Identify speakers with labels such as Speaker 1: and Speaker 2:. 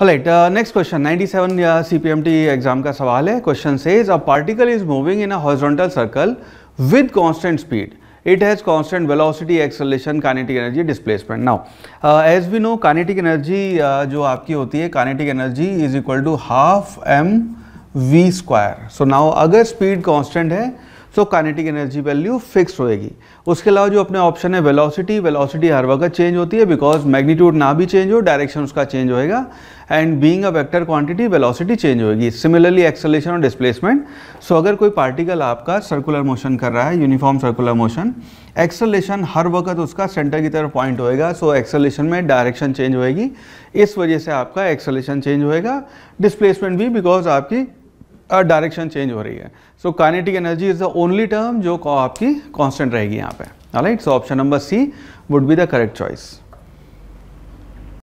Speaker 1: halite next question 97 या T exam का सवाल है क्वेश्चन से is a particle is moving in a horizontal circle with constant speed it has constant velocity acceleration kinetic energy displacement now as we know kinetic energy जो आपकी होती है kinetic energy is equal to half m v square so now अगर speed constant है so kinetic energy value fix होएगी उसके अलावा जो अपने ऑप्शन है वेलोसिटी वेलोसिटी हर वक्त चेंज होती है बिकॉज मैग्नीट्यूड ना भी चेंज हो डायरेक्शन उसका चेंज होएगा and being a vector quantity velocity change होएगी सिमिलरली एक्सेलेशन और डिस्प्लेसमेंट सो अगर कोई पार्टिकल आपका सर्कुलर मोशन कर रहा है यूनिफॉर्म सर्कुलर मोशन एक्सेलेशन हर वक्त उसका सेंटर की तरफ पॉइंट होएगा सो so एक्सेलेशन में डायरेक्शन चेंज होएगी इस वजह से आपका एक्सेलेशन चेंज होएगा डिस्प्लेसमेंट भी बिकॉज आपकी डायरेक्शन चेंज हो रही है so kinetic energy is the only term जो आपकी कॉन्स्टेंट रहेगी यहाँ पे right so option number C would be the correct choice